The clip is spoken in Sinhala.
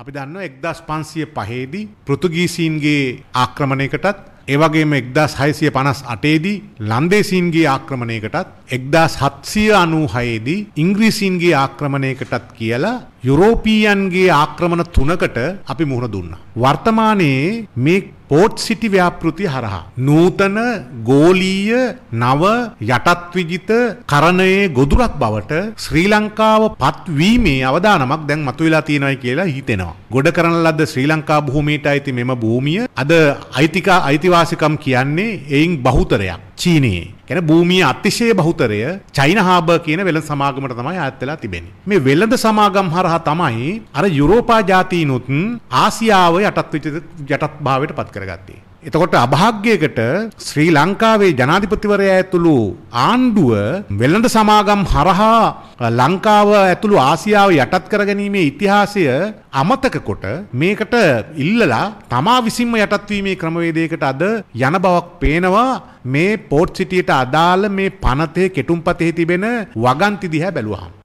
අපි දන්න එක්දස් පන්සිය පහේදී පෘතුගීසින්ගේ ආක්‍රමණයකටත් ඒවගේම එක්දස් හයිසිය පනස් අටේදී ලන්දේසින්ගේ ආක්‍රමණයකටත් එක්දස් හත්සිය අනූ හයේදී ඉංග්‍රීසින්ගේ ආක්‍රමණයකටත් කියලා යුරෝපීයන්ගේ ආක්‍රමණ තුනකට අපි මුහුණ දුන්න. වර්තමානයේ මේ පෝට් සිටි ව්‍යාපෘති හරහා. නූතන ගෝලීය නව යටත්විජිත කරණයේ ගොදුරක් බවට ශ්‍රී ලංකාව පත්වීමේ අවදානමක් දැන් මතුවෙලා තියෙනයි කියලා හිතෙනවා. ගොඩ කරන ලද ශ්‍රී ලංකා භූමියට අයිති මෙම භූමිය අද අයිතිකා අයිතිවාසිකම් කියන්නේ එයින් බහුතරයක්. චීනයේ ගැන භූමිය අතිශය බහුතරය චයින හාබ කියන වෙළඳ සමාගමට තමයි අයත් වෙලා තිබෙන්නේ. මේ වෙළඳ සමාගම් හරහා තමයි අර යුරෝපා ජාතීනුත් ආසියාව යටත් යටත් භාවයට පත් කරගත්තේ. එතකොට අභාග්‍යයකට ශ්‍රී ලංකාවේ ජනාධිපතිවරයා ඇතුළු ආණ්ඩුව වෙළඳ සමාගම් හරහා ලංකාව ඇතුළු ආසියාව යටත් කරගැනීමේ ඉතිහාසය අමතක කොට මේකට ඉල්ලලා තමා විසින්ම යටත්වීමේ ක්‍රමවේදයකට අද යන බවක් පේනවා මේ පෝට් සිටියට අදාළ මේ පනතේ කෙටුම්පතේ තිබෙන වගන්ති දිහා බැලුවහම